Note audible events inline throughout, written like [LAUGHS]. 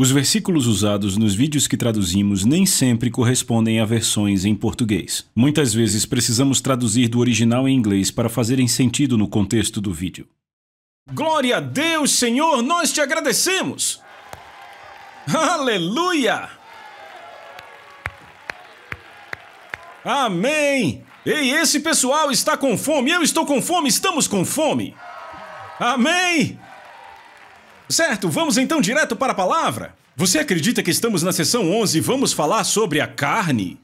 Os versículos usados nos vídeos que traduzimos nem sempre correspondem a versões em português. Muitas vezes precisamos traduzir do original em inglês para fazerem sentido no contexto do vídeo. Glória a Deus, Senhor, nós te agradecemos! Aleluia! Amém! Ei, esse pessoal está com fome, eu estou com fome, estamos com fome! Amém! Certo, vamos então direto para a palavra. Você acredita que estamos na sessão 11 e vamos falar sobre a carne?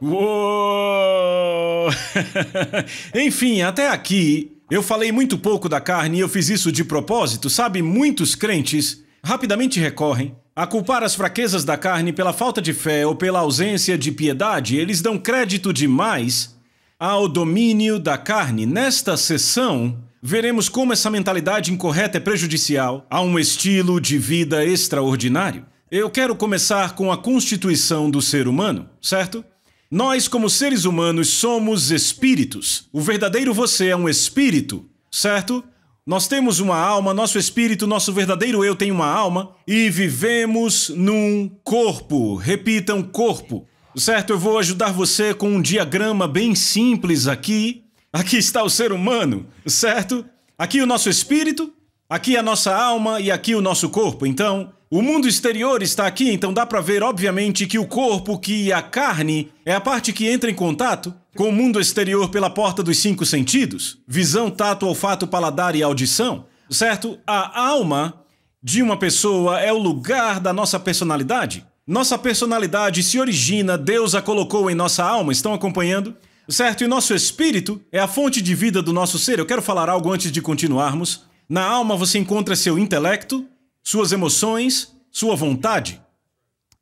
Uou! [LAUGHS] Enfim, até aqui eu falei muito pouco da carne e eu fiz isso de propósito, sabe? Muitos crentes rapidamente recorrem a culpar as fraquezas da carne pela falta de fé ou pela ausência de piedade. Eles dão crédito demais ao domínio da carne. Nesta sessão, veremos como essa mentalidade incorreta é prejudicial a um estilo de vida extraordinário. Eu quero começar com a constituição do ser humano, certo? Nós, como seres humanos, somos espíritos. O verdadeiro você é um espírito, certo? Nós temos uma alma, nosso espírito, nosso verdadeiro eu tem uma alma e vivemos num corpo. Repitam: corpo. Certo, eu vou ajudar você com um diagrama bem simples aqui. Aqui está o ser humano, certo? Aqui o nosso espírito, aqui a nossa alma e aqui o nosso corpo. Então, o mundo exterior está aqui, então dá para ver obviamente que o corpo, que a carne, é a parte que entra em contato com o mundo exterior pela porta dos cinco sentidos: visão, tato, olfato, paladar e audição, certo? A alma de uma pessoa é o lugar da nossa personalidade. Nossa personalidade se origina, Deus a colocou em nossa alma. Estão acompanhando? Certo? E nosso espírito é a fonte de vida do nosso ser. Eu quero falar algo antes de continuarmos. Na alma você encontra seu intelecto, suas emoções, sua vontade.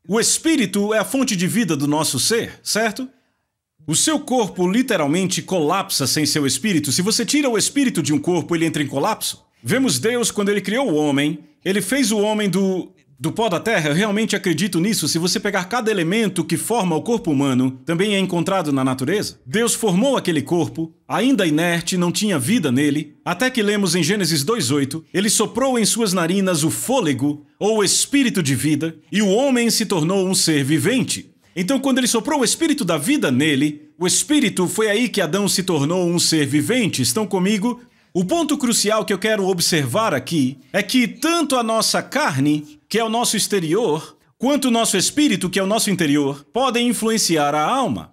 O espírito é a fonte de vida do nosso ser, certo? O seu corpo literalmente colapsa sem seu espírito. Se você tira o espírito de um corpo, ele entra em colapso. Vemos Deus quando ele criou o homem, ele fez o homem do do pó da Terra, eu realmente acredito nisso. Se você pegar cada elemento que forma o corpo humano, também é encontrado na natureza. Deus formou aquele corpo, ainda inerte, não tinha vida nele, até que lemos em Gênesis 2:8, ele soprou em suas narinas o fôlego ou espírito de vida, e o homem se tornou um ser vivente. Então, quando ele soprou o espírito da vida nele, o espírito foi aí que Adão se tornou um ser vivente. Estão comigo? O ponto crucial que eu quero observar aqui é que tanto a nossa carne, que é o nosso exterior, quanto o nosso espírito, que é o nosso interior, podem influenciar a alma.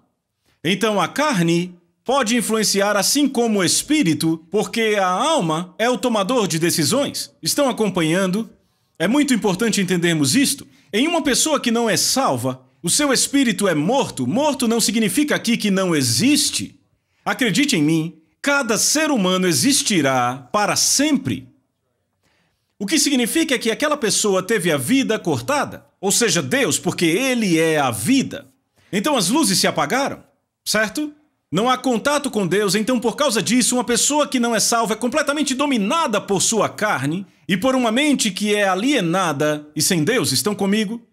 Então a carne pode influenciar assim como o espírito, porque a alma é o tomador de decisões. Estão acompanhando? É muito importante entendermos isto. Em uma pessoa que não é salva, o seu espírito é morto. Morto não significa aqui que não existe. Acredite em mim, cada ser humano existirá para sempre. O que significa que aquela pessoa teve a vida cortada, ou seja, Deus, porque Ele é a vida. Então as luzes se apagaram, certo? Não há contato com Deus, então por causa disso, uma pessoa que não é salva é completamente dominada por sua carne e por uma mente que é alienada e sem Deus. Estão comigo?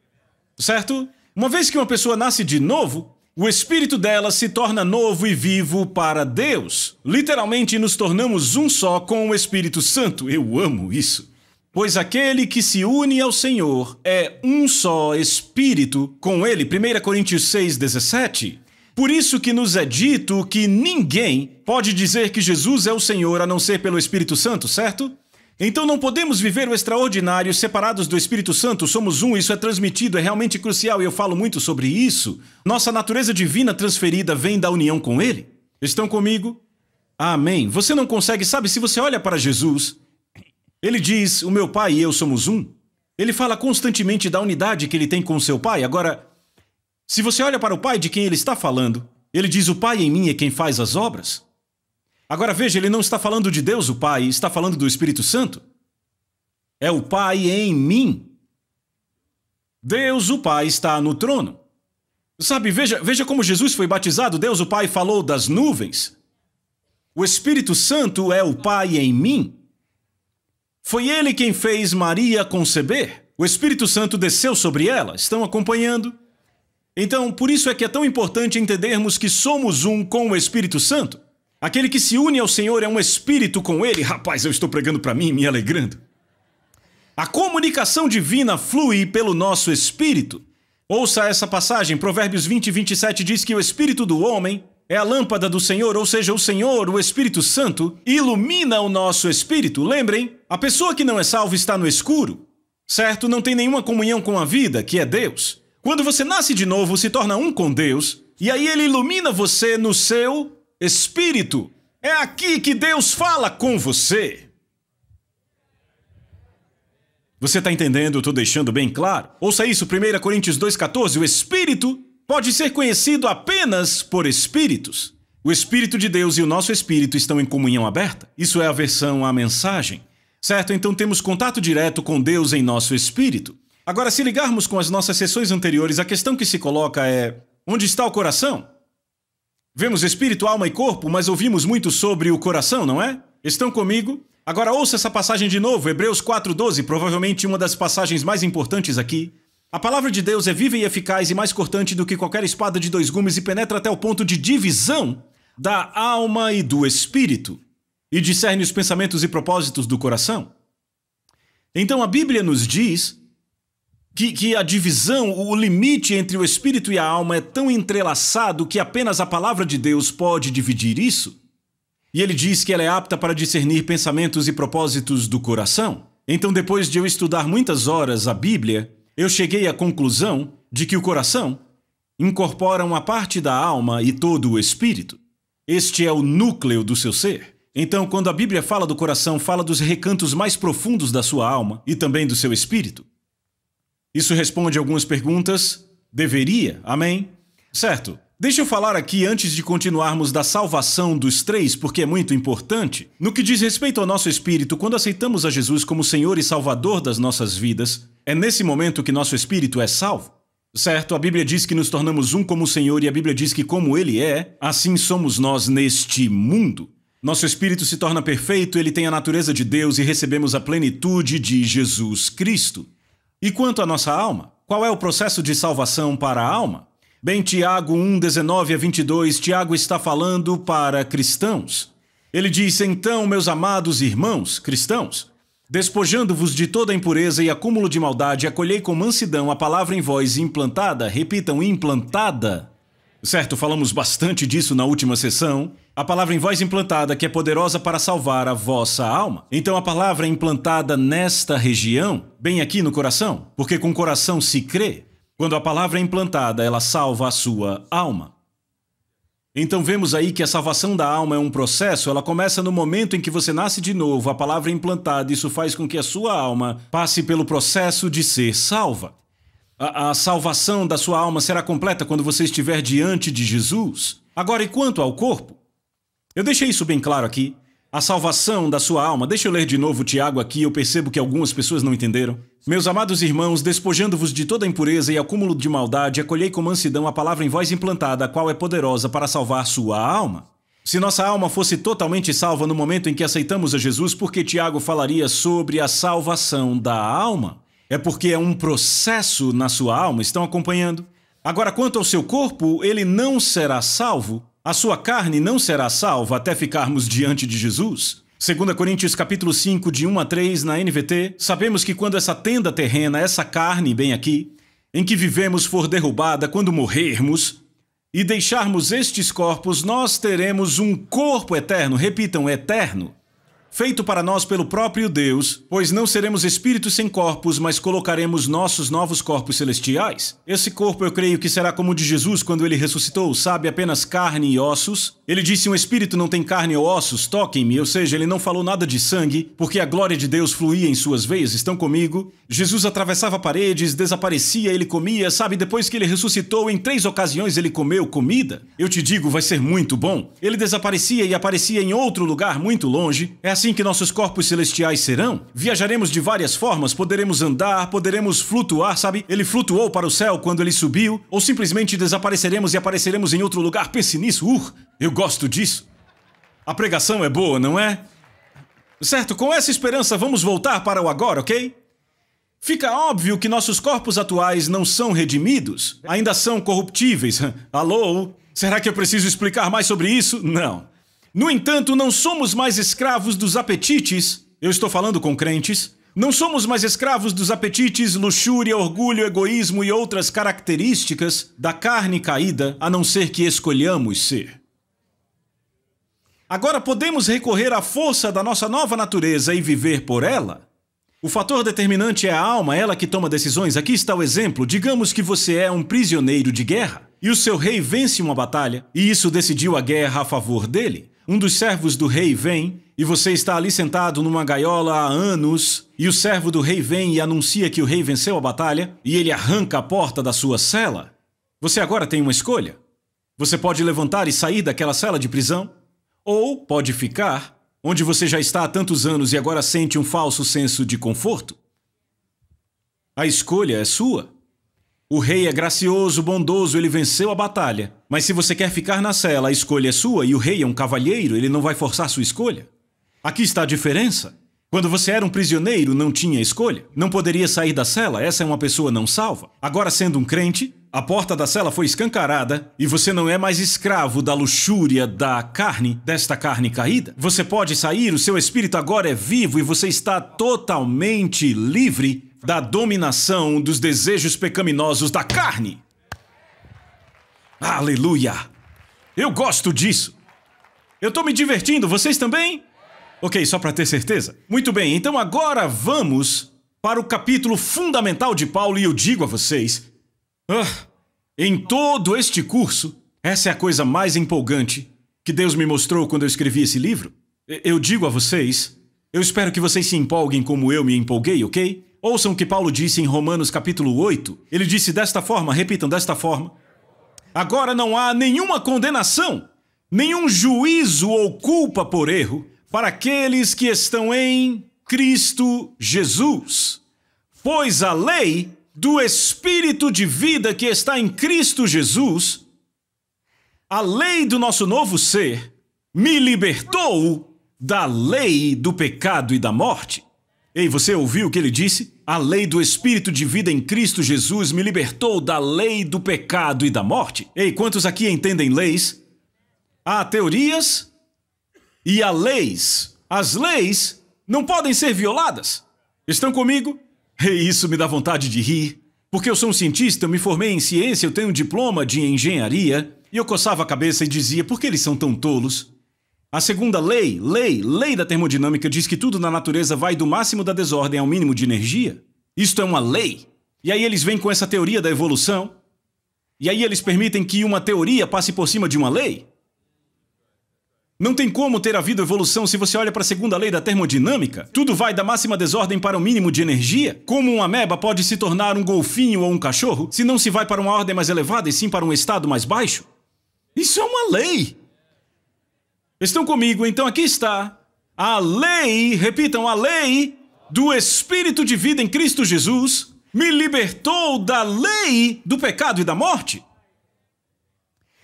Certo? Uma vez que uma pessoa nasce de novo, o espírito dela se torna novo e vivo para Deus. Literalmente nos tornamos um só com o Espírito Santo. Eu amo isso. Pois aquele que se une ao Senhor é um só espírito com ele. 1 Coríntios 6:17. Por isso que nos é dito que ninguém pode dizer que Jesus é o Senhor a não ser pelo Espírito Santo, certo? Então não podemos viver o extraordinário separados do Espírito Santo, somos um, isso é transmitido, é realmente crucial e eu falo muito sobre isso. Nossa natureza divina transferida vem da união com Ele. Estão comigo? Amém. Você não consegue, sabe, se você olha para Jesus, ele diz: O meu pai e eu somos um. Ele fala constantemente da unidade que ele tem com seu pai. Agora, se você olha para o pai de quem ele está falando, ele diz: O pai em mim é quem faz as obras. Agora veja, ele não está falando de Deus, o Pai, está falando do Espírito Santo. É o Pai em mim. Deus, o Pai, está no trono. Sabe, veja, veja como Jesus foi batizado. Deus, o Pai, falou das nuvens. O Espírito Santo é o Pai em mim. Foi ele quem fez Maria conceber. O Espírito Santo desceu sobre ela. Estão acompanhando? Então, por isso é que é tão importante entendermos que somos um com o Espírito Santo. Aquele que se une ao Senhor é um espírito com ele. Rapaz, eu estou pregando para mim, me alegrando. A comunicação divina flui pelo nosso espírito. Ouça essa passagem, Provérbios 20, 27 diz que o espírito do homem é a lâmpada do Senhor, ou seja, o Senhor, o Espírito Santo, ilumina o nosso espírito. Lembrem, a pessoa que não é salva está no escuro, certo? Não tem nenhuma comunhão com a vida, que é Deus. Quando você nasce de novo, se torna um com Deus, e aí ele ilumina você no seu Espírito, é aqui que Deus fala com você. Você está entendendo? Estou deixando bem claro. Ouça isso, 1 Coríntios 2,14. O Espírito pode ser conhecido apenas por Espíritos. O Espírito de Deus e o nosso Espírito estão em comunhão aberta. Isso é a versão à mensagem. Certo? Então temos contato direto com Deus em nosso Espírito. Agora, se ligarmos com as nossas sessões anteriores, a questão que se coloca é: onde está o coração? Vemos espírito, alma e corpo, mas ouvimos muito sobre o coração, não é? Estão comigo? Agora ouça essa passagem de novo, Hebreus 4,12, provavelmente uma das passagens mais importantes aqui. A palavra de Deus é viva e eficaz e mais cortante do que qualquer espada de dois gumes e penetra até o ponto de divisão da alma e do espírito, e discerne os pensamentos e propósitos do coração. Então a Bíblia nos diz que, que, a divisão, o limite entre o espírito e a alma é tão entrelaçado que apenas a palavra de Deus pode dividir isso? E ele diz que ela é apta para discernir pensamentos e propósitos do coração? Então, depois de eu estudar muitas horas a Bíblia, eu cheguei à conclusão de que o coração incorpora uma parte da alma e todo o espírito. Este é o núcleo do seu ser. Então, quando a Bíblia fala do coração, fala dos recantos mais profundos da sua alma e também do seu espírito. Isso responde algumas perguntas? Deveria, amém? Certo. Deixa eu falar aqui antes de continuarmos da salvação dos três, porque é muito importante. No que diz respeito ao nosso espírito, quando aceitamos a Jesus como Senhor e Salvador das nossas vidas, é nesse momento que nosso espírito é salvo. Certo, a Bíblia diz que nos tornamos um como o Senhor e a Bíblia diz que, como Ele é, assim somos nós neste mundo. Nosso espírito se torna perfeito, ele tem a natureza de Deus e recebemos a plenitude de Jesus Cristo. E quanto à nossa alma? Qual é o processo de salvação para a alma? Bem, Tiago 1, 19 a 22, Tiago está falando para cristãos. Ele diz: Então, meus amados irmãos cristãos, despojando-vos de toda impureza e acúmulo de maldade, acolhei com mansidão a palavra em vós implantada, repitam, implantada, Certo, falamos bastante disso na última sessão. A palavra em voz implantada que é poderosa para salvar a vossa alma. Então a palavra é implantada nesta região, bem aqui no coração, porque com o coração se crê. Quando a palavra é implantada, ela salva a sua alma. Então vemos aí que a salvação da alma é um processo, ela começa no momento em que você nasce de novo, a palavra é implantada, isso faz com que a sua alma passe pelo processo de ser salva. A, a salvação da sua alma será completa quando você estiver diante de Jesus? Agora, e quanto ao corpo? Eu deixei isso bem claro aqui. A salvação da sua alma. Deixa eu ler de novo Tiago aqui, eu percebo que algumas pessoas não entenderam. Meus amados irmãos, despojando-vos de toda impureza e acúmulo de maldade, acolhei com mansidão a palavra em voz implantada, a qual é poderosa para salvar sua alma. Se nossa alma fosse totalmente salva no momento em que aceitamos a Jesus, por que Tiago falaria sobre a salvação da alma? É porque é um processo na sua alma, estão acompanhando? Agora, quanto ao seu corpo, ele não será salvo, a sua carne não será salva até ficarmos diante de Jesus. 2 Coríntios capítulo 5, de 1 a 3, na NVT, sabemos que quando essa tenda terrena, essa carne, bem aqui, em que vivemos for derrubada, quando morrermos e deixarmos estes corpos, nós teremos um corpo eterno, repitam, eterno feito para nós pelo próprio Deus, pois não seremos espíritos sem corpos, mas colocaremos nossos novos corpos celestiais. Esse corpo eu creio que será como o de Jesus quando ele ressuscitou, sabe, apenas carne e ossos. Ele disse: Um espírito não tem carne ou ossos, toquem-me, ou seja, ele não falou nada de sangue, porque a glória de Deus fluía em suas veias, estão comigo. Jesus atravessava paredes, desaparecia, ele comia, sabe, depois que ele ressuscitou, em três ocasiões ele comeu comida. Eu te digo, vai ser muito bom. Ele desaparecia e aparecia em outro lugar muito longe. Essa assim que nossos corpos celestiais serão? Viajaremos de várias formas, poderemos andar, poderemos flutuar, sabe? Ele flutuou para o céu quando ele subiu, ou simplesmente desapareceremos e apareceremos em outro lugar. Pense nisso, uh, eu gosto disso. A pregação é boa, não é? Certo, com essa esperança vamos voltar para o agora, ok? Fica óbvio que nossos corpos atuais não são redimidos, ainda são corruptíveis. [LAUGHS] Alô? Será que eu preciso explicar mais sobre isso? Não. No entanto, não somos mais escravos dos apetites, eu estou falando com crentes, não somos mais escravos dos apetites, luxúria, orgulho, egoísmo e outras características da carne caída, a não ser que escolhamos ser. Agora podemos recorrer à força da nossa nova natureza e viver por ela? O fator determinante é a alma, ela que toma decisões. Aqui está o exemplo. Digamos que você é um prisioneiro de guerra e o seu rei vence uma batalha, e isso decidiu a guerra a favor dele. Um dos servos do rei vem, e você está ali sentado numa gaiola há anos, e o servo do rei vem e anuncia que o rei venceu a batalha, e ele arranca a porta da sua cela. Você agora tem uma escolha. Você pode levantar e sair daquela cela de prisão, ou pode ficar onde você já está há tantos anos e agora sente um falso senso de conforto. A escolha é sua. O rei é gracioso, bondoso, ele venceu a batalha. Mas se você quer ficar na cela, a escolha é sua e o rei é um cavalheiro, ele não vai forçar sua escolha. Aqui está a diferença. Quando você era um prisioneiro, não tinha escolha, não poderia sair da cela, essa é uma pessoa não salva. Agora, sendo um crente, a porta da cela foi escancarada e você não é mais escravo da luxúria da carne, desta carne caída. Você pode sair, o seu espírito agora é vivo e você está totalmente livre da dominação dos desejos pecaminosos da carne. Aleluia! Eu gosto disso. Eu tô me divertindo, vocês também? Ok, só para ter certeza. Muito bem, então agora vamos para o capítulo fundamental de Paulo e eu digo a vocês: ah, em todo este curso, essa é a coisa mais empolgante que Deus me mostrou quando eu escrevi esse livro. Eu digo a vocês, eu espero que vocês se empolguem como eu me empolguei, ok? Ouçam o que Paulo disse em Romanos capítulo 8. Ele disse desta forma, repitam desta forma: Agora não há nenhuma condenação, nenhum juízo ou culpa por erro para aqueles que estão em Cristo Jesus. Pois a lei do espírito de vida que está em Cristo Jesus, a lei do nosso novo ser, me libertou da lei do pecado e da morte. Ei, você ouviu o que ele disse? A lei do Espírito de vida em Cristo Jesus me libertou da lei do pecado e da morte. Ei, quantos aqui entendem leis? Há teorias e há leis. As leis não podem ser violadas. Estão comigo? Ei, isso me dá vontade de rir, porque eu sou um cientista, eu me formei em ciência, eu tenho um diploma de engenharia, e eu coçava a cabeça e dizia: por que eles são tão tolos? A segunda lei, lei, lei da termodinâmica diz que tudo na natureza vai do máximo da desordem ao mínimo de energia. Isto é uma lei. E aí eles vêm com essa teoria da evolução. E aí eles permitem que uma teoria passe por cima de uma lei. Não tem como ter havido evolução se você olha para a segunda lei da termodinâmica. Tudo vai da máxima desordem para o mínimo de energia. Como uma ameba pode se tornar um golfinho ou um cachorro se não se vai para uma ordem mais elevada e sim para um estado mais baixo? Isso é uma lei! Estão comigo? Então aqui está a lei, repitam, a lei do Espírito de vida em Cristo Jesus me libertou da lei do pecado e da morte.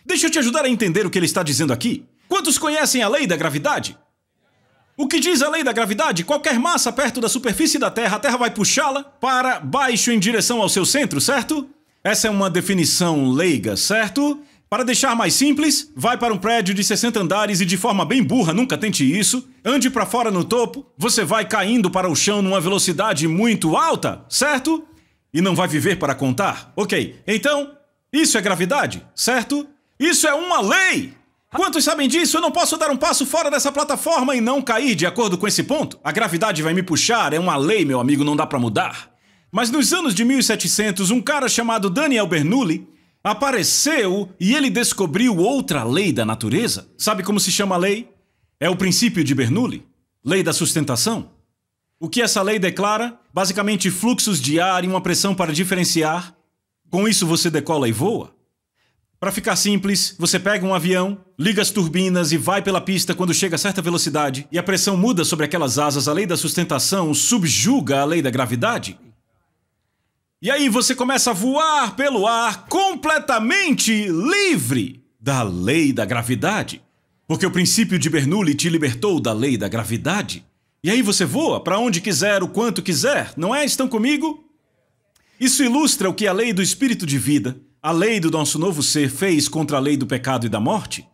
Deixa eu te ajudar a entender o que ele está dizendo aqui. Quantos conhecem a lei da gravidade? O que diz a lei da gravidade? Qualquer massa perto da superfície da Terra, a Terra vai puxá-la para baixo em direção ao seu centro, certo? Essa é uma definição leiga, certo? Para deixar mais simples, vai para um prédio de 60 andares e de forma bem burra, nunca tente isso, ande para fora no topo, você vai caindo para o chão numa velocidade muito alta, certo? E não vai viver para contar? Ok, então, isso é gravidade, certo? Isso é uma lei! Quantos sabem disso? Eu não posso dar um passo fora dessa plataforma e não cair de acordo com esse ponto. A gravidade vai me puxar, é uma lei, meu amigo, não dá para mudar. Mas nos anos de 1700, um cara chamado Daniel Bernoulli Apareceu e ele descobriu outra lei da natureza. Sabe como se chama a lei? É o princípio de Bernoulli, lei da sustentação. O que essa lei declara? Basicamente, fluxos de ar e uma pressão para diferenciar. Com isso, você decola e voa. Para ficar simples, você pega um avião, liga as turbinas e vai pela pista quando chega a certa velocidade e a pressão muda sobre aquelas asas. A lei da sustentação subjuga a lei da gravidade e aí você começa a voar pelo ar completamente livre da lei da gravidade. Porque o princípio de Bernoulli te libertou da lei da gravidade. E aí você voa para onde quiser, o quanto quiser, não é? Estão comigo? Isso ilustra o que a lei do espírito de vida, a lei do nosso novo ser, fez contra a lei do pecado e da morte?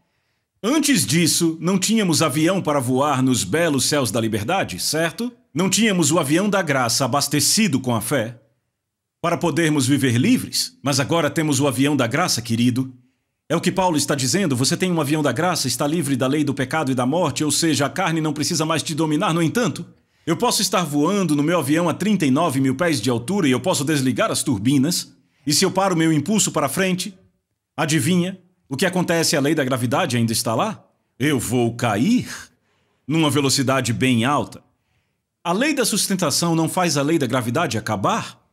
Antes disso, não tínhamos avião para voar nos belos céus da liberdade, certo? Não tínhamos o avião da graça abastecido com a fé, para podermos viver livres, mas agora temos o avião da graça, querido. É o que Paulo está dizendo: você tem um avião da graça, está livre da lei do pecado e da morte, ou seja, a carne não precisa mais te dominar, no entanto. Eu posso estar voando no meu avião a 39 mil pés de altura e eu posso desligar as turbinas. E se eu paro meu impulso para frente, adivinha? O que acontece? A lei da gravidade ainda está lá? Eu vou cair numa velocidade bem alta. A lei da sustentação não faz a lei da gravidade acabar?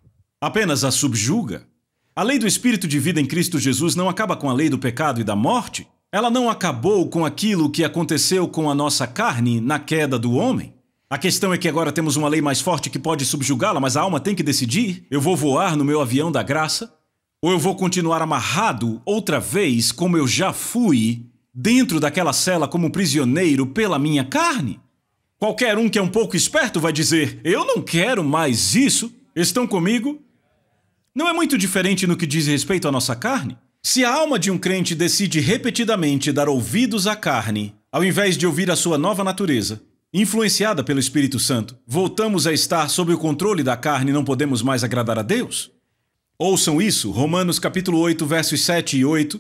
apenas a subjuga. A lei do espírito de vida em Cristo Jesus não acaba com a lei do pecado e da morte? Ela não acabou com aquilo que aconteceu com a nossa carne na queda do homem? A questão é que agora temos uma lei mais forte que pode subjugá-la, mas a alma tem que decidir: eu vou voar no meu avião da graça? Ou eu vou continuar amarrado outra vez, como eu já fui, dentro daquela cela como prisioneiro pela minha carne? Qualquer um que é um pouco esperto vai dizer: eu não quero mais isso. Estão comigo? Não é muito diferente no que diz respeito à nossa carne? Se a alma de um crente decide repetidamente dar ouvidos à carne, ao invés de ouvir a sua nova natureza, influenciada pelo Espírito Santo, voltamos a estar sob o controle da carne e não podemos mais agradar a Deus? Ouçam isso, Romanos capítulo 8, versos 7 e 8.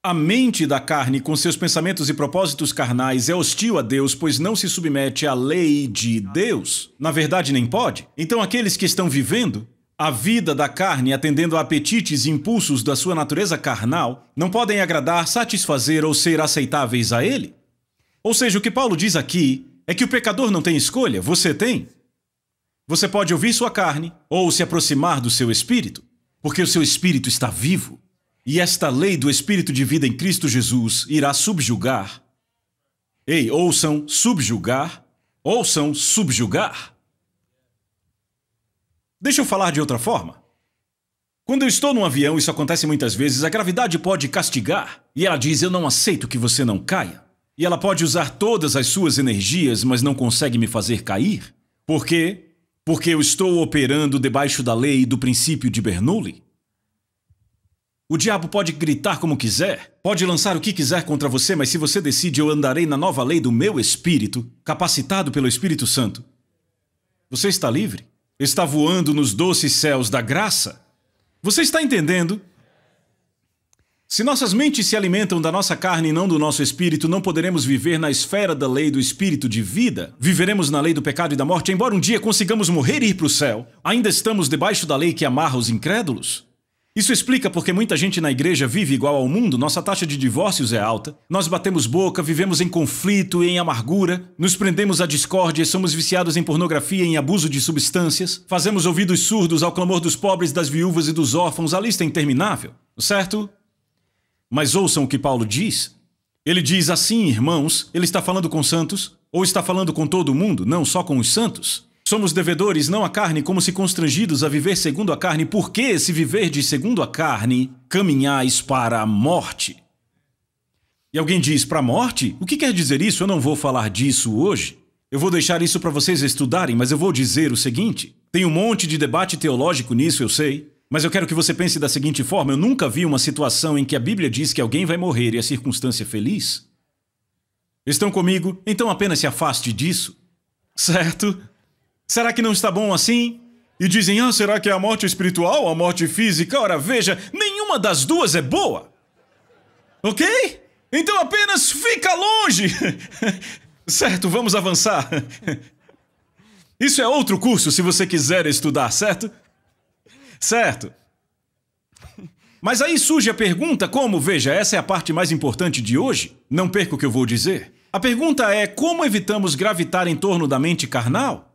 A mente da carne, com seus pensamentos e propósitos carnais, é hostil a Deus, pois não se submete à lei de Deus. Na verdade, nem pode. Então, aqueles que estão vivendo a vida da carne, atendendo a apetites e impulsos da sua natureza carnal, não podem agradar, satisfazer ou ser aceitáveis a ele? Ou seja, o que Paulo diz aqui é que o pecador não tem escolha, você tem. Você pode ouvir sua carne ou se aproximar do seu espírito, porque o seu espírito está vivo. E esta lei do espírito de vida em Cristo Jesus irá subjugar. Ei, ouçam subjugar, ouçam subjugar Deixa eu falar de outra forma. Quando eu estou num avião, isso acontece muitas vezes, a gravidade pode castigar. E ela diz: Eu não aceito que você não caia. E ela pode usar todas as suas energias, mas não consegue me fazer cair. Por quê? Porque eu estou operando debaixo da lei do princípio de Bernoulli. O diabo pode gritar como quiser, pode lançar o que quiser contra você, mas se você decide, eu andarei na nova lei do meu espírito, capacitado pelo Espírito Santo. Você está livre? está voando nos doces céus da graça? Você está entendendo? Se nossas mentes se alimentam da nossa carne e não do nosso espírito, não poderemos viver na esfera da lei do espírito de vida. Viveremos na lei do pecado e da morte, embora um dia consigamos morrer e ir para o céu. Ainda estamos debaixo da lei que amarra os incrédulos? Isso explica porque muita gente na igreja vive igual ao mundo, nossa taxa de divórcios é alta, nós batemos boca, vivemos em conflito e em amargura, nos prendemos à discórdia, somos viciados em pornografia e em abuso de substâncias, fazemos ouvidos surdos ao clamor dos pobres, das viúvas e dos órfãos, a lista é interminável, certo? Mas ouçam o que Paulo diz. Ele diz assim, irmãos, ele está falando com santos, ou está falando com todo mundo, não só com os santos? Somos devedores não à carne, como se constrangidos a viver segundo a carne, porque, se viverdes segundo a carne, caminhais para a morte. E alguém diz para a morte? O que quer dizer isso? Eu não vou falar disso hoje. Eu vou deixar isso para vocês estudarem, mas eu vou dizer o seguinte: tem um monte de debate teológico nisso, eu sei. Mas eu quero que você pense da seguinte forma: eu nunca vi uma situação em que a Bíblia diz que alguém vai morrer e a circunstância é feliz. Estão comigo? Então apenas se afaste disso. Certo? Será que não está bom assim? E dizem, ah, será que é a morte espiritual ou a morte física? Ora, veja, nenhuma das duas é boa. Ok? Então apenas fica longe. [LAUGHS] certo, vamos avançar. [LAUGHS] Isso é outro curso se você quiser estudar, certo? Certo. Mas aí surge a pergunta como, veja, essa é a parte mais importante de hoje, não perca o que eu vou dizer. A pergunta é como evitamos gravitar em torno da mente carnal?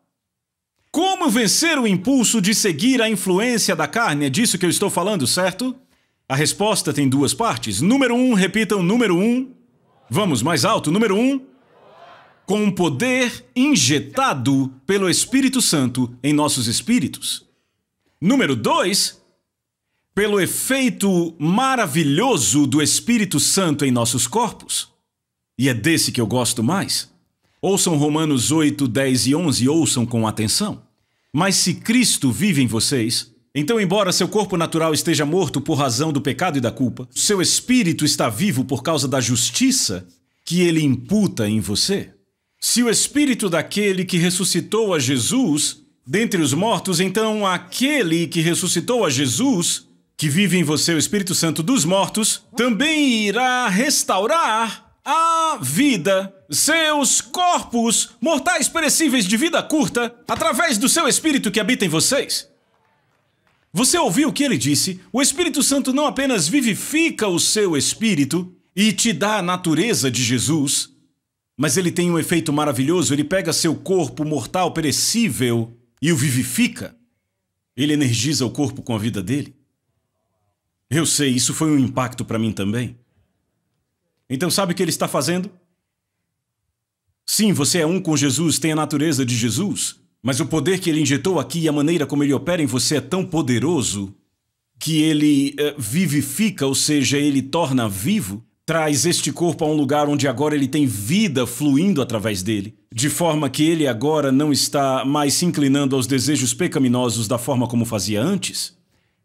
Como vencer o impulso de seguir a influência da carne? É disso que eu estou falando, certo? A resposta tem duas partes. Número um, repitam número um. Vamos mais alto. Número um, com o poder injetado pelo Espírito Santo em nossos espíritos. Número dois, pelo efeito maravilhoso do Espírito Santo em nossos corpos. E é desse que eu gosto mais. Ouçam Romanos 8, 10 e 11, ouçam com atenção. Mas se Cristo vive em vocês, então, embora seu corpo natural esteja morto por razão do pecado e da culpa, seu espírito está vivo por causa da justiça que ele imputa em você. Se o espírito daquele que ressuscitou a Jesus dentre os mortos, então aquele que ressuscitou a Jesus, que vive em você o Espírito Santo dos mortos, também irá restaurar a vida seus corpos, mortais perecíveis de vida curta, através do seu espírito que habita em vocês. Você ouviu o que ele disse? O Espírito Santo não apenas vivifica o seu espírito e te dá a natureza de Jesus, mas ele tem um efeito maravilhoso, ele pega seu corpo mortal perecível e o vivifica. Ele energiza o corpo com a vida dele. Eu sei, isso foi um impacto para mim também. Então sabe o que ele está fazendo? Sim, você é um com Jesus, tem a natureza de Jesus, mas o poder que ele injetou aqui e a maneira como ele opera em você é tão poderoso que ele eh, vivifica, ou seja, ele torna vivo, traz este corpo a um lugar onde agora ele tem vida fluindo através dele, de forma que ele agora não está mais se inclinando aos desejos pecaminosos da forma como fazia antes.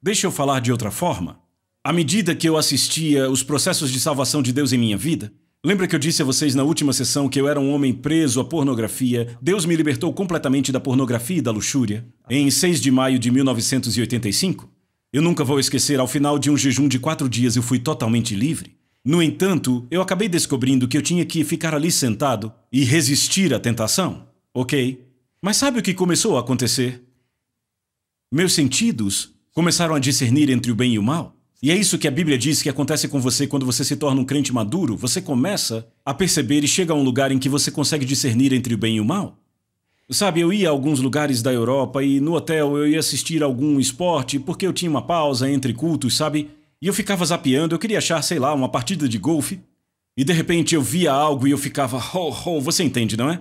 Deixa eu falar de outra forma. À medida que eu assistia os processos de salvação de Deus em minha vida, Lembra que eu disse a vocês na última sessão que eu era um homem preso à pornografia? Deus me libertou completamente da pornografia e da luxúria, em 6 de maio de 1985? Eu nunca vou esquecer, ao final de um jejum de quatro dias eu fui totalmente livre. No entanto, eu acabei descobrindo que eu tinha que ficar ali sentado e resistir à tentação. Ok. Mas sabe o que começou a acontecer? Meus sentidos começaram a discernir entre o bem e o mal. E é isso que a Bíblia diz que acontece com você quando você se torna um crente maduro. Você começa a perceber e chega a um lugar em que você consegue discernir entre o bem e o mal. Sabe, eu ia a alguns lugares da Europa e no hotel eu ia assistir algum esporte porque eu tinha uma pausa entre cultos, sabe? E eu ficava zapeando, eu queria achar, sei lá, uma partida de golfe. E de repente eu via algo e eu ficava, ho, ho, você entende, não é?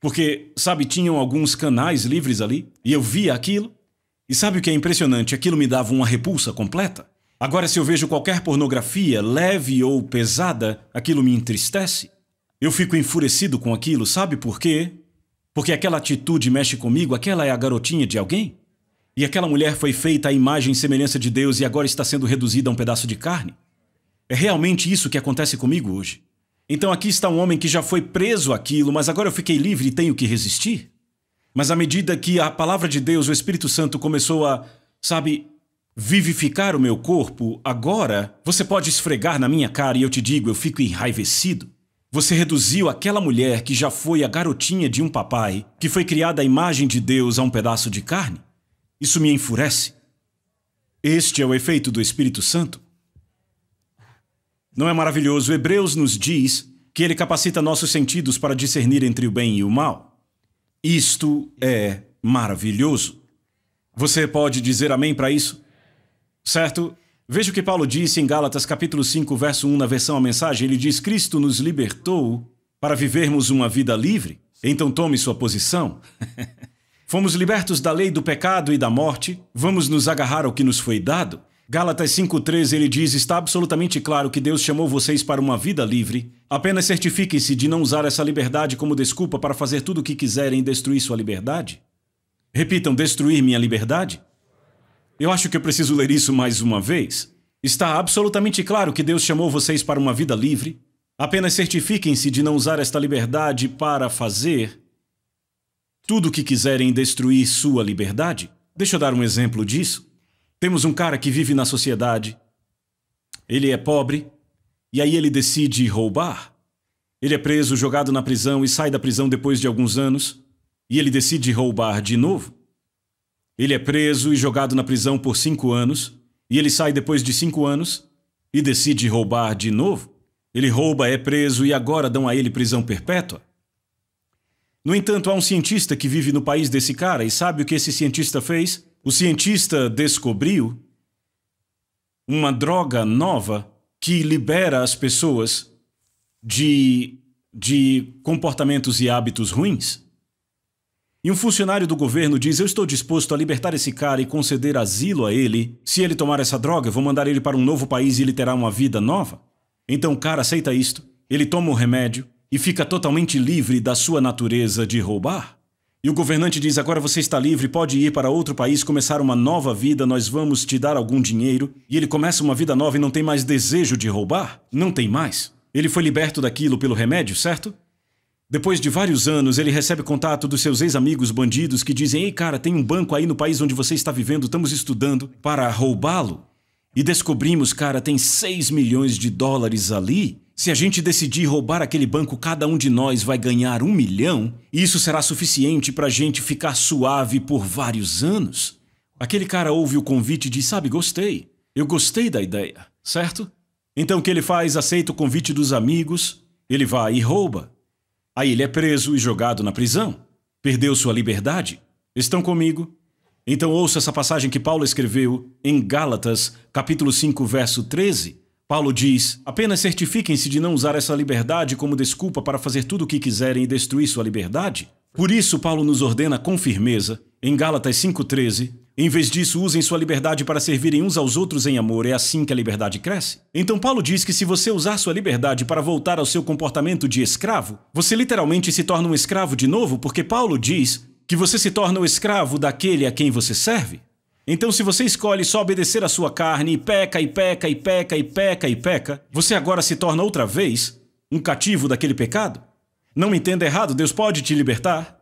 Porque, sabe, tinham alguns canais livres ali e eu via aquilo. E sabe o que é impressionante? Aquilo me dava uma repulsa completa. Agora, se eu vejo qualquer pornografia, leve ou pesada, aquilo me entristece. Eu fico enfurecido com aquilo, sabe por quê? Porque aquela atitude mexe comigo, aquela é a garotinha de alguém. E aquela mulher foi feita à imagem e semelhança de Deus e agora está sendo reduzida a um pedaço de carne. É realmente isso que acontece comigo hoje. Então aqui está um homem que já foi preso àquilo, mas agora eu fiquei livre e tenho que resistir. Mas à medida que a palavra de Deus, o Espírito Santo, começou a, sabe, Vivificar o meu corpo, agora você pode esfregar na minha cara e eu te digo, eu fico enraivecido. Você reduziu aquela mulher que já foi a garotinha de um papai, que foi criada à imagem de Deus, a um pedaço de carne? Isso me enfurece. Este é o efeito do Espírito Santo? Não é maravilhoso? Hebreus nos diz que ele capacita nossos sentidos para discernir entre o bem e o mal. Isto é maravilhoso. Você pode dizer amém para isso? Certo? Veja o que Paulo disse em Gálatas capítulo 5, verso 1, na versão a mensagem. Ele diz: Cristo nos libertou para vivermos uma vida livre. Então tome sua posição. [LAUGHS] Fomos libertos da lei do pecado e da morte, vamos nos agarrar ao que nos foi dado. Gálatas 5,13 ele diz: Está absolutamente claro que Deus chamou vocês para uma vida livre. Apenas certifiquem-se de não usar essa liberdade como desculpa para fazer tudo o que quiserem e destruir sua liberdade. Repitam: destruir minha liberdade? Eu acho que eu preciso ler isso mais uma vez. Está absolutamente claro que Deus chamou vocês para uma vida livre. Apenas certifiquem-se de não usar esta liberdade para fazer tudo o que quiserem destruir sua liberdade. Deixa eu dar um exemplo disso. Temos um cara que vive na sociedade. Ele é pobre e aí ele decide roubar. Ele é preso, jogado na prisão e sai da prisão depois de alguns anos e ele decide roubar de novo. Ele é preso e jogado na prisão por cinco anos, e ele sai depois de cinco anos e decide roubar de novo. Ele rouba, é preso e agora dão a ele prisão perpétua. No entanto, há um cientista que vive no país desse cara e sabe o que esse cientista fez? O cientista descobriu uma droga nova que libera as pessoas de, de comportamentos e hábitos ruins e um funcionário do governo diz: Eu estou disposto a libertar esse cara e conceder asilo a ele. Se ele tomar essa droga, vou mandar ele para um novo país e ele terá uma vida nova. Então o cara aceita isto, ele toma o remédio e fica totalmente livre da sua natureza de roubar. E o governante diz: Agora você está livre, pode ir para outro país, começar uma nova vida, nós vamos te dar algum dinheiro. E ele começa uma vida nova e não tem mais desejo de roubar? Não tem mais. Ele foi liberto daquilo pelo remédio, certo? Depois de vários anos, ele recebe contato dos seus ex-amigos bandidos que dizem: Ei, cara, tem um banco aí no país onde você está vivendo, estamos estudando, para roubá-lo. E descobrimos, cara, tem 6 milhões de dólares ali. Se a gente decidir roubar aquele banco, cada um de nós vai ganhar um milhão, e isso será suficiente para a gente ficar suave por vários anos. Aquele cara ouve o convite e diz: Sabe, gostei. Eu gostei da ideia, certo? Então o que ele faz? Aceita o convite dos amigos, ele vai e rouba. Aí ele é preso e jogado na prisão. Perdeu sua liberdade. Estão comigo? Então ouça essa passagem que Paulo escreveu em Gálatas, capítulo 5, verso 13. Paulo diz: "Apenas certifiquem-se de não usar essa liberdade como desculpa para fazer tudo o que quiserem e destruir sua liberdade". Por isso Paulo nos ordena com firmeza, em Gálatas 5:13, em vez disso, usem sua liberdade para servirem uns aos outros em amor. É assim que a liberdade cresce. Então, Paulo diz que se você usar sua liberdade para voltar ao seu comportamento de escravo, você literalmente se torna um escravo de novo, porque Paulo diz que você se torna o escravo daquele a quem você serve. Então, se você escolhe só obedecer à sua carne e peca e peca e peca e peca e peca, você agora se torna outra vez um cativo daquele pecado? Não me entenda errado, Deus pode te libertar,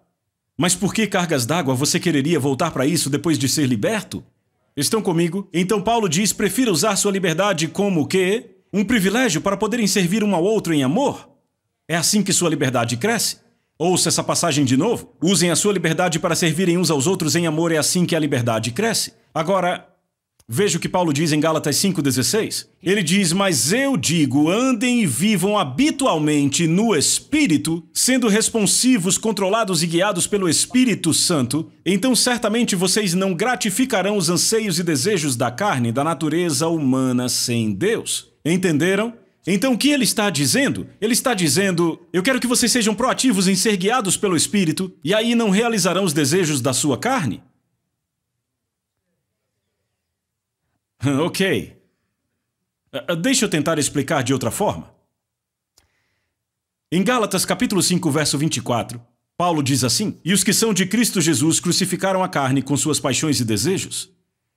mas por que cargas d'água você quereria voltar para isso depois de ser liberto? Estão comigo? Então Paulo diz: prefira usar sua liberdade como que Um privilégio para poderem servir um ao outro em amor? É assim que sua liberdade cresce? Ouça essa passagem de novo. Usem a sua liberdade para servirem uns aos outros em amor, é assim que a liberdade cresce. Agora, Veja o que Paulo diz em Gálatas 5,16. Ele diz: Mas eu digo, andem e vivam habitualmente no Espírito, sendo responsivos, controlados e guiados pelo Espírito Santo, então certamente vocês não gratificarão os anseios e desejos da carne, da natureza humana sem Deus. Entenderam? Então o que ele está dizendo? Ele está dizendo: eu quero que vocês sejam proativos em ser guiados pelo Espírito, e aí não realizarão os desejos da sua carne. [LAUGHS] ok. Eh, deixa eu tentar explicar de outra forma. Em Gálatas capítulo 5, verso 24, Paulo diz assim: "E os que são de Cristo Jesus crucificaram a carne com suas paixões e desejos".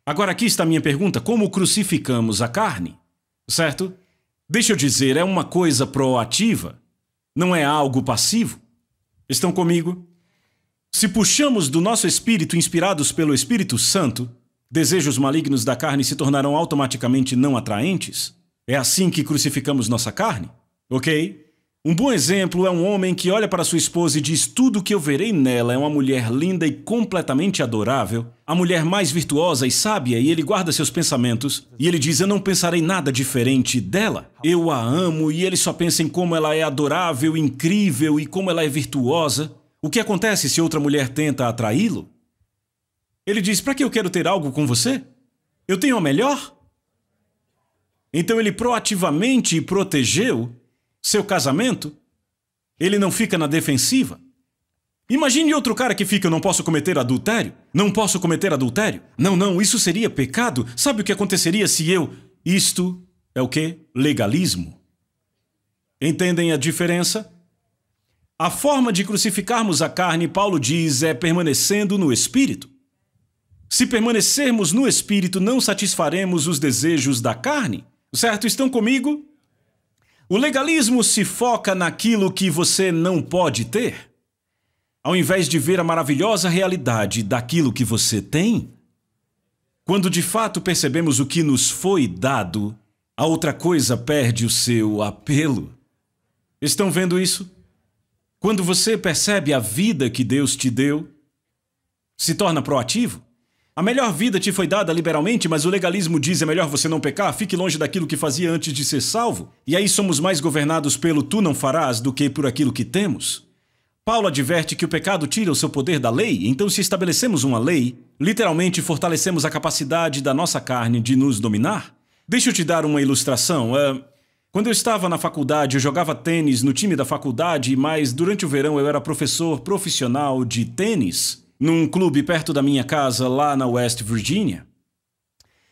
Agora aqui está a minha pergunta: como crucificamos a carne? Certo? Deixa eu dizer, é uma coisa proativa, não é algo passivo. Estão comigo? Se puxamos do nosso espírito inspirados pelo Espírito Santo, desejos malignos da carne se tornarão automaticamente não atraentes? É assim que crucificamos nossa carne? Ok? Um bom exemplo é um homem que olha para sua esposa e diz: Tudo que eu verei nela é uma mulher linda e completamente adorável, a mulher mais virtuosa e sábia, e ele guarda seus pensamentos, e ele diz: Eu não pensarei nada diferente dela. Eu a amo, e ele só pensa em como ela é adorável, incrível e como ela é virtuosa. O que acontece se outra mulher tenta atraí-lo? Ele diz: Para que eu quero ter algo com você? Eu tenho a melhor? Então ele proativamente protegeu seu casamento? Ele não fica na defensiva? Imagine outro cara que fica: Eu não posso cometer adultério? Não posso cometer adultério? Não, não, isso seria pecado? Sabe o que aconteceria se eu. Isto é o que? Legalismo. Entendem a diferença? A forma de crucificarmos a carne, Paulo diz, é permanecendo no espírito. Se permanecermos no espírito, não satisfaremos os desejos da carne? Certo? Estão comigo? O legalismo se foca naquilo que você não pode ter, ao invés de ver a maravilhosa realidade daquilo que você tem. Quando de fato percebemos o que nos foi dado, a outra coisa perde o seu apelo. Estão vendo isso? Quando você percebe a vida que Deus te deu, se torna proativo a melhor vida te foi dada liberalmente, mas o legalismo diz é melhor você não pecar, fique longe daquilo que fazia antes de ser salvo. E aí somos mais governados pelo tu não farás do que por aquilo que temos. Paulo adverte que o pecado tira o seu poder da lei, então se estabelecemos uma lei, literalmente fortalecemos a capacidade da nossa carne de nos dominar. Deixa eu te dar uma ilustração. É, quando eu estava na faculdade, eu jogava tênis no time da faculdade, mas durante o verão eu era professor profissional de tênis num clube perto da minha casa, lá na West Virginia.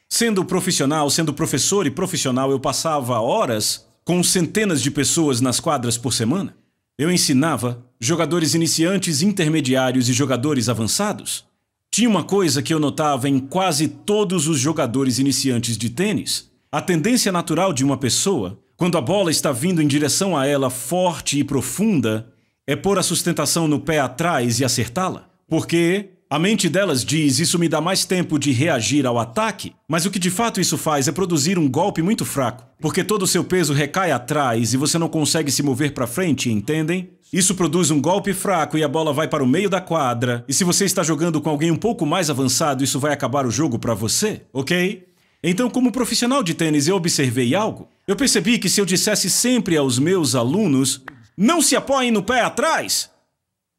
Sendo profissional, sendo professor e profissional, eu passava horas com centenas de pessoas nas quadras por semana. Eu ensinava jogadores iniciantes, intermediários e jogadores avançados. Tinha uma coisa que eu notava em quase todos os jogadores iniciantes de tênis: a tendência natural de uma pessoa, quando a bola está vindo em direção a ela forte e profunda, é pôr a sustentação no pé atrás e acertá-la. Porque a mente delas diz: isso me dá mais tempo de reagir ao ataque, mas o que de fato isso faz é produzir um golpe muito fraco, porque todo o seu peso recai atrás e você não consegue se mover para frente, entendem? Isso produz um golpe fraco e a bola vai para o meio da quadra, e se você está jogando com alguém um pouco mais avançado, isso vai acabar o jogo para você, ok? Então, como profissional de tênis, eu observei algo. Eu percebi que se eu dissesse sempre aos meus alunos: não se apoiem no pé atrás,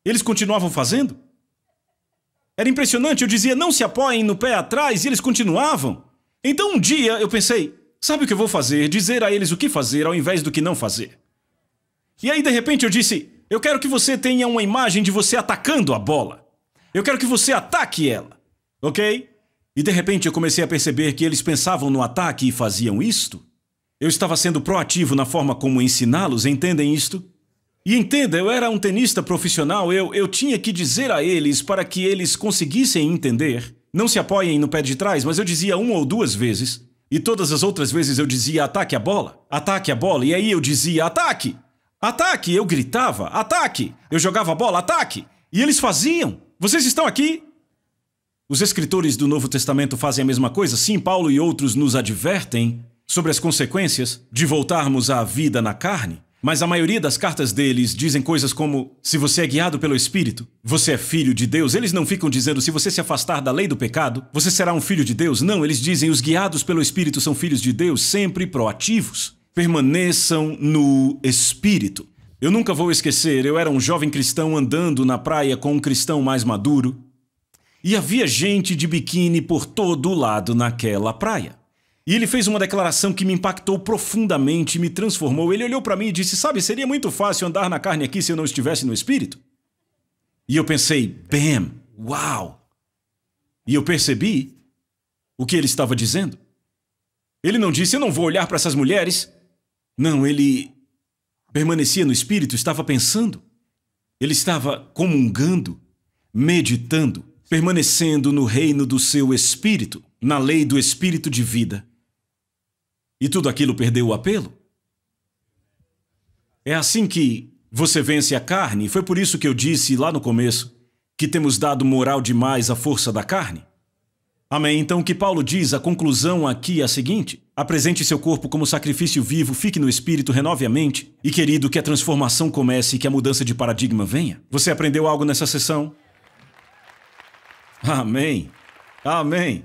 eles continuavam fazendo. Era impressionante, eu dizia, não se apoiem no pé atrás e eles continuavam. Então um dia eu pensei, sabe o que eu vou fazer? Dizer a eles o que fazer ao invés do que não fazer. E aí de repente eu disse, eu quero que você tenha uma imagem de você atacando a bola. Eu quero que você ataque ela, ok? E de repente eu comecei a perceber que eles pensavam no ataque e faziam isto. Eu estava sendo proativo na forma como ensiná-los, entendem isto? E entenda, eu era um tenista profissional, eu, eu tinha que dizer a eles para que eles conseguissem entender. Não se apoiem no pé de trás, mas eu dizia uma ou duas vezes. E todas as outras vezes eu dizia ataque a bola, ataque a bola, e aí eu dizia ataque, ataque, eu gritava, ataque, eu jogava a bola, ataque. E eles faziam. Vocês estão aqui? Os escritores do Novo Testamento fazem a mesma coisa? Sim, Paulo e outros nos advertem sobre as consequências de voltarmos à vida na carne. Mas a maioria das cartas deles dizem coisas como: se você é guiado pelo Espírito, você é filho de Deus. Eles não ficam dizendo: se você se afastar da lei do pecado, você será um filho de Deus. Não, eles dizem: os guiados pelo Espírito são filhos de Deus, sempre proativos. Permaneçam no Espírito. Eu nunca vou esquecer, eu era um jovem cristão andando na praia com um cristão mais maduro e havia gente de biquíni por todo lado naquela praia. E ele fez uma declaração que me impactou profundamente e me transformou. Ele olhou para mim e disse: Sabe, seria muito fácil andar na carne aqui se eu não estivesse no espírito. E eu pensei: Bam, uau! E eu percebi o que ele estava dizendo. Ele não disse: Eu não vou olhar para essas mulheres. Não, ele permanecia no espírito, estava pensando. Ele estava comungando, meditando, permanecendo no reino do seu espírito, na lei do espírito de vida. E tudo aquilo perdeu o apelo? É assim que você vence a carne, foi por isso que eu disse lá no começo que temos dado moral demais à força da carne? Amém. Então, o que Paulo diz, a conclusão aqui é a seguinte: apresente seu corpo como sacrifício vivo, fique no espírito, renove a mente e, querido, que a transformação comece e que a mudança de paradigma venha. Você aprendeu algo nessa sessão? Amém. Amém.